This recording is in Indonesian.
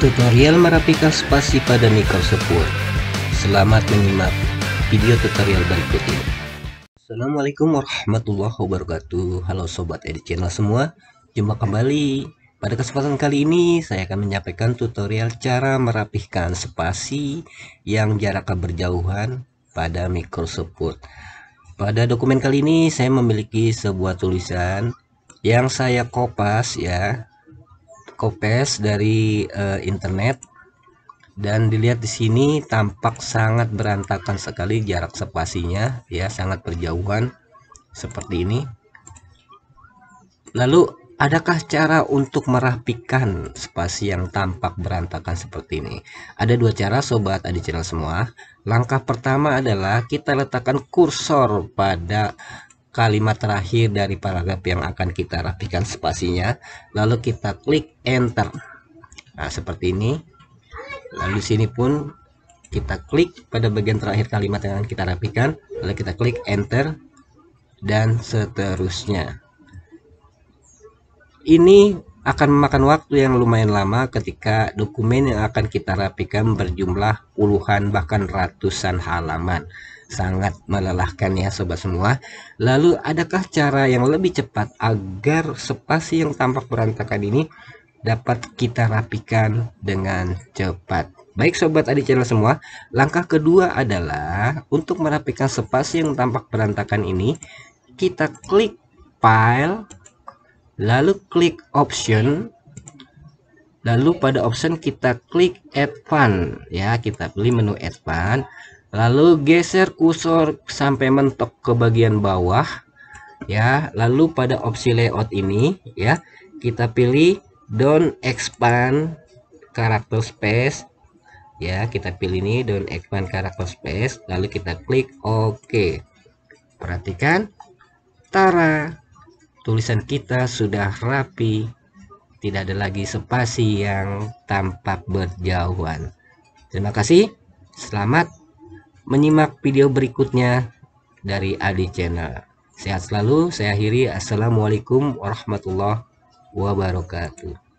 Tutorial merapikan spasi pada Microsoft Word. Selamat menyimak video tutorial berikut ini. Assalamualaikum warahmatullahi wabarakatuh. Halo sobat edit channel semua, jumpa kembali. Pada kesempatan kali ini saya akan menyampaikan tutorial cara merapikan spasi yang jaraknya berjauhan pada Microsoft Word. Pada dokumen kali ini saya memiliki sebuah tulisan yang saya kopas ya kopes dari uh, internet dan dilihat di sini tampak sangat berantakan sekali jarak spasinya ya sangat berjauhan seperti ini lalu adakah cara untuk merapikan spasi yang tampak berantakan seperti ini ada dua cara sobat adik channel semua langkah pertama adalah kita letakkan kursor pada kalimat terakhir dari paragraf yang akan kita rapikan spasinya lalu kita klik enter nah seperti ini lalu sini pun kita klik pada bagian terakhir kalimat yang akan kita rapikan lalu kita klik enter dan seterusnya ini akan memakan waktu yang lumayan lama ketika dokumen yang akan kita rapikan berjumlah puluhan bahkan ratusan halaman sangat melelahkan ya sobat semua. Lalu adakah cara yang lebih cepat agar spasi yang tampak berantakan ini dapat kita rapikan dengan cepat? Baik sobat adik channel semua, langkah kedua adalah untuk merapikan spasi yang tampak berantakan ini, kita klik file, lalu klik option, lalu pada option kita klik advance ya, kita pilih menu advance Lalu geser kursor sampai mentok ke bagian bawah ya. Lalu pada opsi layout ini ya, kita pilih don't expand character space ya kita pilih ini don't expand character space lalu kita klik OK perhatikan tara tulisan kita sudah rapi tidak ada lagi spasi yang tampak berjauhan terima kasih selamat menyimak video berikutnya dari Adi Channel. Sehat selalu, saya akhiri. Assalamualaikum warahmatullahi wabarakatuh.